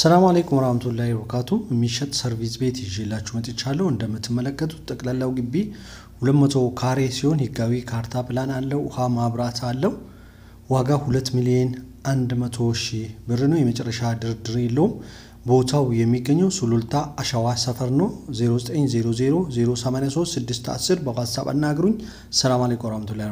ሰላም አለይኩም ወራህመቱላሂ ወበረካቱ። የሚሸጥ ሰርቪስ ቤት ይዤላችሁ መጥቻለሁ። እንደምትመለከቱት ጠቅላላው ግቢ 200 ካሬ ሲሆን ህጋዊ ካርታ ፕላን አለው፣ ውሃ ማብራት አለው። ዋጋ 2 ሚሊዮን 100 ሺህ ብር ነው። የመጨረሻ ድርድር የለውም። ቦታው የሚገኘው ሱሉልታ አሸዋ ሰፈር ነው። 0900 083 610 በዋትሳፕ አናግሩኝ። ሰላም አለይኩም ወራህመቱላሂ